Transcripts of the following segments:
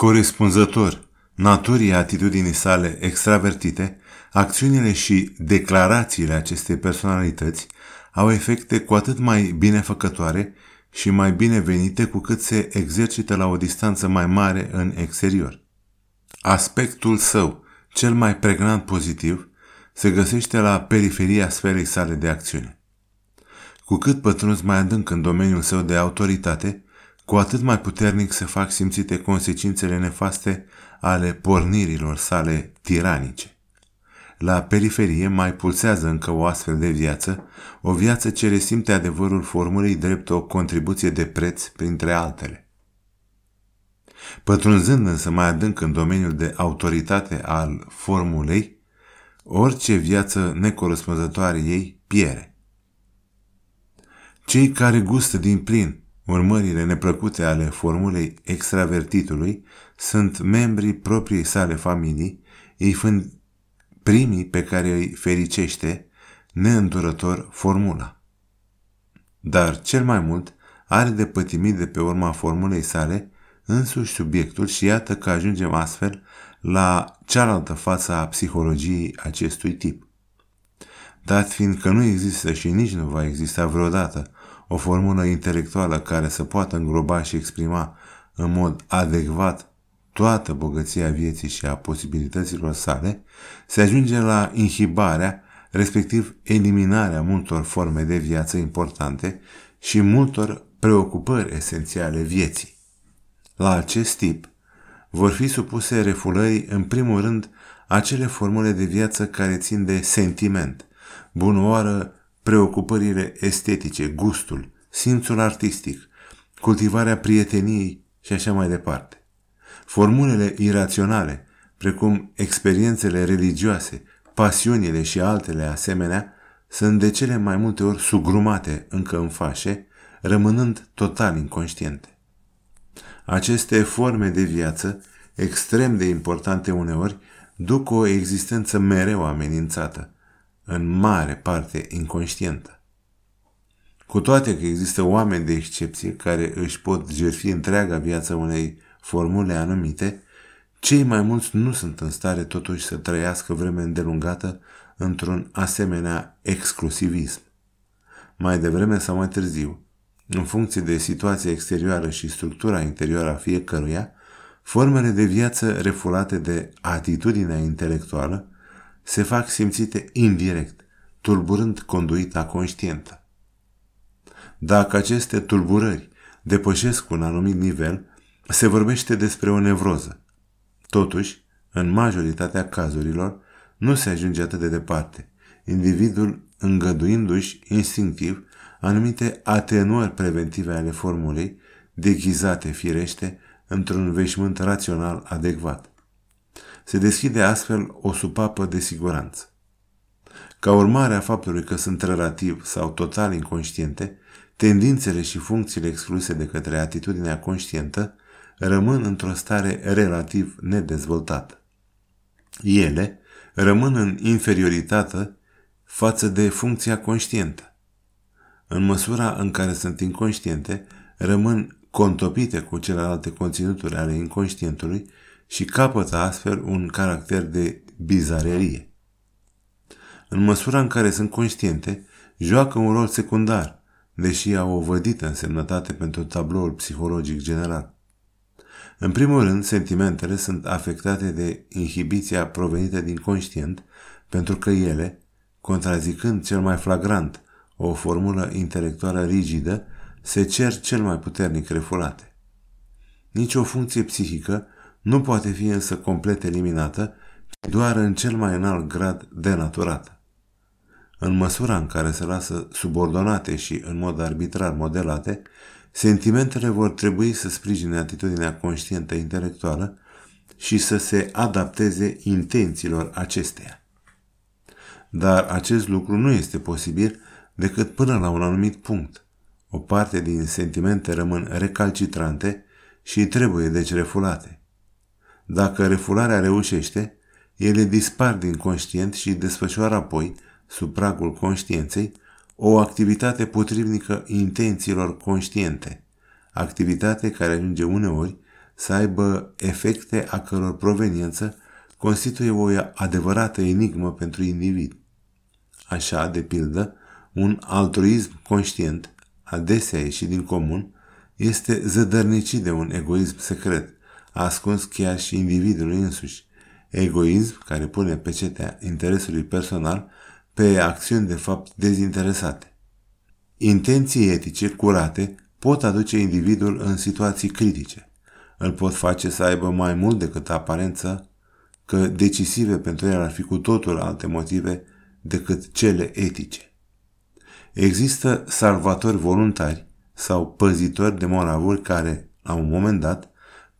Corespunzător naturii atitudinii sale extravertite, acțiunile și declarațiile acestei personalități au efecte cu atât mai binefăcătoare și mai binevenite cu cât se exercită la o distanță mai mare în exterior. Aspectul său, cel mai pregnant pozitiv, se găsește la periferia sferei sale de acțiune. Cu cât pătrunzi mai adânc în domeniul său de autoritate, cu atât mai puternic se fac simțite consecințele nefaste ale pornirilor sale tiranice. La periferie mai pulsează încă o astfel de viață, o viață ce resimte adevărul formulei drept o contribuție de preț printre altele. Pătrunzând însă mai adânc în domeniul de autoritate al formulei, orice viață necorespunzătoare ei piere. Cei care gustă din plin Urmările neplăcute ale formulei extravertitului sunt membrii propriei sale familii, ei fiind primii pe care îi fericește neîndurător formula. Dar cel mai mult are de pătimit de pe urma formulei sale însuși subiectul și iată că ajungem astfel la cealaltă față a psihologiei acestui tip. Dat fiind că nu există și nici nu va exista vreodată o formulă intelectuală care să poată îngroba și exprima în mod adecvat toată bogăția vieții și a posibilităților sale, se ajunge la inhibarea, respectiv eliminarea multor forme de viață importante și multor preocupări esențiale vieții. La acest tip, vor fi supuse refulării în primul rând acele formule de viață care țin de sentiment, bunoară preocupările estetice, gustul, simțul artistic, cultivarea prieteniei și așa mai departe. Formulele iraționale, precum experiențele religioase, pasiunile și altele asemenea, sunt de cele mai multe ori sugrumate încă în fașe, rămânând total inconștiente. Aceste forme de viață, extrem de importante uneori, duc o existență mereu amenințată, în mare parte inconștientă. Cu toate că există oameni de excepție care își pot jertfi întreaga viață unei formule anumite, cei mai mulți nu sunt în stare totuși să trăiască vreme îndelungată într-un asemenea exclusivism. Mai devreme sau mai târziu, în funcție de situația exterioară și structura interioară a fiecăruia, formele de viață refulate de atitudinea intelectuală se fac simțite indirect, tulburând conduita conștientă. Dacă aceste tulburări depășesc un anumit nivel, se vorbește despre o nevroză. Totuși, în majoritatea cazurilor, nu se ajunge atât de departe, individul îngăduindu-și instinctiv anumite atenuări preventive ale formulei, deghizate firește într-un veșmânt rațional adecvat. Se deschide astfel o supapă de siguranță. Ca urmare a faptului că sunt relativ sau total inconștiente, tendințele și funcțiile excluse de către atitudinea conștientă rămân într-o stare relativ nedezvoltată. Ele rămân în inferioritate față de funcția conștientă. În măsura în care sunt inconștiente, rămân contopite cu celelalte conținuturi ale inconștientului și capătă astfel un caracter de bizarerie. În măsura în care sunt conștiente, joacă un rol secundar, deși au o vădită însemnătate pentru tabloul psihologic general. În primul rând, sentimentele sunt afectate de inhibiția provenită din conștient, pentru că ele, contrazicând cel mai flagrant o formulă intelectuală rigidă, se cer cel mai puternic refulate. Nici o funcție psihică nu poate fi însă complet eliminată, ci doar în cel mai înalt grad denaturată. În măsura în care se lasă subordonate și în mod arbitrar modelate, sentimentele vor trebui să sprijine atitudinea conștientă intelectuală și să se adapteze intențiilor acesteia. Dar acest lucru nu este posibil decât până la un anumit punct. O parte din sentimente rămân recalcitrante și trebuie deci refulate. Dacă refularea reușește, ele dispar din conștient și desfășoară apoi, sub pragul conștiinței, o activitate potrivnică intențiilor conștiente, activitate care ajunge uneori să aibă efecte a căror proveniență constituie o adevărată enigmă pentru individ. Așa, de pildă, un altruism conștient, adesea ieșit din comun, este zădărnicit de un egoism secret, ascuns chiar și individului însuși. Egoism care pune pe cetea interesului personal pe acțiuni de fapt dezinteresate. Intenții etice curate pot aduce individul în situații critice. Îl pot face să aibă mai mult decât aparență că decisive pentru el ar fi cu totul alte motive decât cele etice. Există salvatori voluntari sau păzitori de moravuri care, la un moment dat,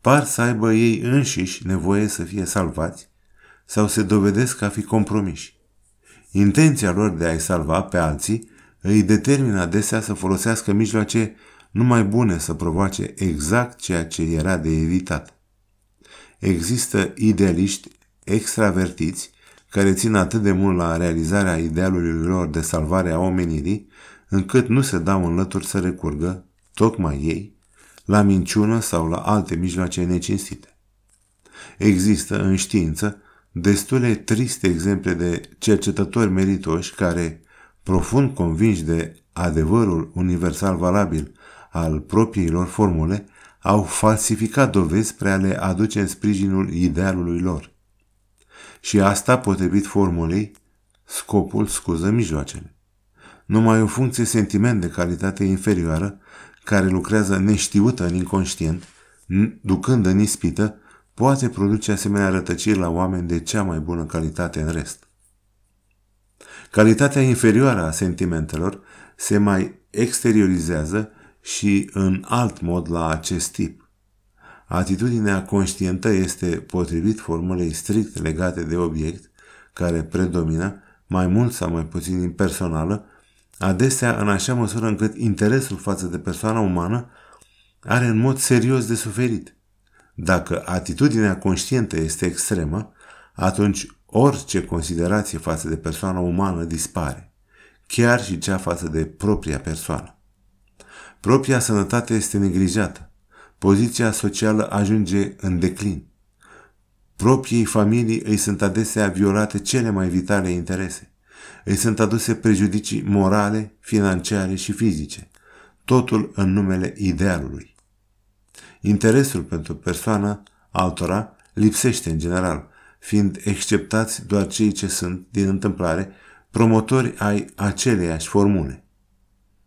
par să aibă ei înșiși nevoie să fie salvați sau se dovedesc a fi compromiși. Intenția lor de a-i salva pe alții îi determină adesea să folosească mijloace numai bune să provoace exact ceea ce era de evitat. Există idealiști extravertiți care țin atât de mult la realizarea idealului lor de salvare a omenirii, încât nu se dau în lături să recurgă, tocmai ei, la minciună sau la alte mijloace necinstite. Există în știință destule triste exemple de cercetători meritoși care, profund convinși de adevărul universal valabil al propriilor formule, au falsificat dovezi spre a le aduce în sprijinul idealului lor. Și asta potrivit formulei, scopul scuză mijloacele. Numai o funcție sentiment de calitate inferioară care lucrează neștiută în inconștient, ducând în ispită, poate produce asemenea rătăciri la oameni de cea mai bună calitate în rest. Calitatea inferioară a sentimentelor se mai exteriorizează și în alt mod la acest tip. Atitudinea conștientă este, potrivit formulei strict legate de obiect, care predomină, mai mult sau mai puțin impersonală, adesea în așa măsură încât interesul față de persoana umană are în mod serios de suferit. Dacă atitudinea conștientă este extremă, atunci orice considerație față de persoana umană dispare, chiar și cea față de propria persoană. Propria sănătate este neglijată, poziția socială ajunge în declin, propriei familii îi sunt adesea violate cele mai vitale interese îi sunt aduse prejudicii morale, financiare și fizice, totul în numele idealului. Interesul pentru persoana altora lipsește în general, fiind exceptați doar cei ce sunt, din întâmplare, promotori ai aceleiași formule.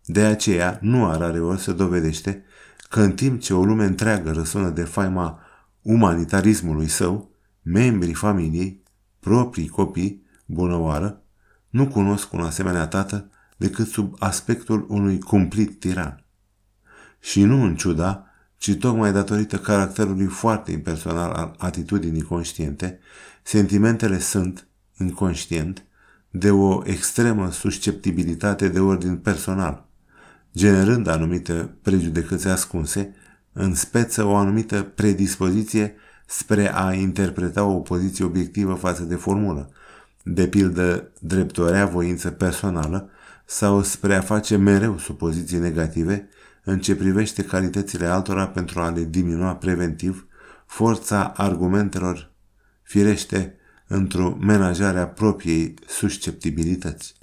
De aceea, nu arareori se dovedește că în timp ce o lume întreagă răsună de faima umanitarismului său, membrii familiei, proprii copii, bunăoară, nu cunosc un asemenea tată decât sub aspectul unui cumplit tiran. Și nu în ciuda, ci tocmai datorită caracterului foarte impersonal al atitudinii conștiente, sentimentele sunt, inconștient, de o extremă susceptibilitate de ordin personal, generând anumite prejudecăți ascunse, în speță o anumită predispoziție spre a interpreta o poziție obiectivă față de formulă, de pildă drept o voință personală sau spre a face mereu supoziții negative în ce privește calitățile altora pentru a le diminua preventiv, forța argumentelor firește într-o menajare a propriei susceptibilități.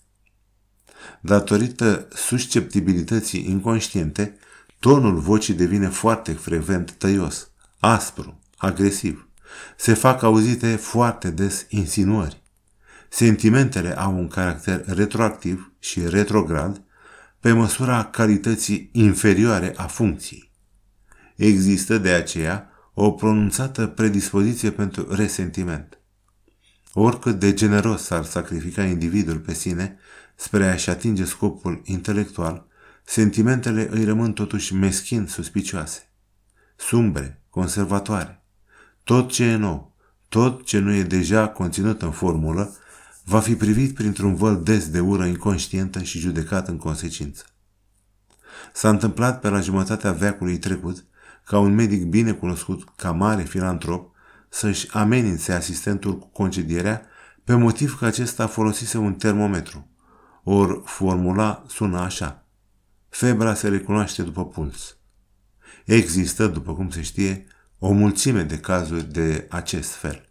Datorită susceptibilității inconștiente, tonul vocii devine foarte frecvent tăios, aspru, agresiv. Se fac auzite foarte des insinuări. Sentimentele au un caracter retroactiv și retrograd pe măsura calității inferioare a funcției. Există de aceea o pronunțată predispoziție pentru resentiment. Oricât de generos s-ar sacrifica individul pe sine spre a-și atinge scopul intelectual, sentimentele îi rămân totuși meschin suspicioase, sumbre, conservatoare. Tot ce e nou, tot ce nu e deja conținut în formulă, va fi privit printr-un văl des de ură inconștientă și judecat în consecință. S-a întâmplat pe la jumătatea veacului trecut ca un medic bine cunoscut ca mare filantrop să-și amenințe asistentul cu concedierea pe motiv că acesta folosise un termometru. Or, formula sună așa. Febra se recunoaște după puls. Există, după cum se știe, o mulțime de cazuri de acest fel.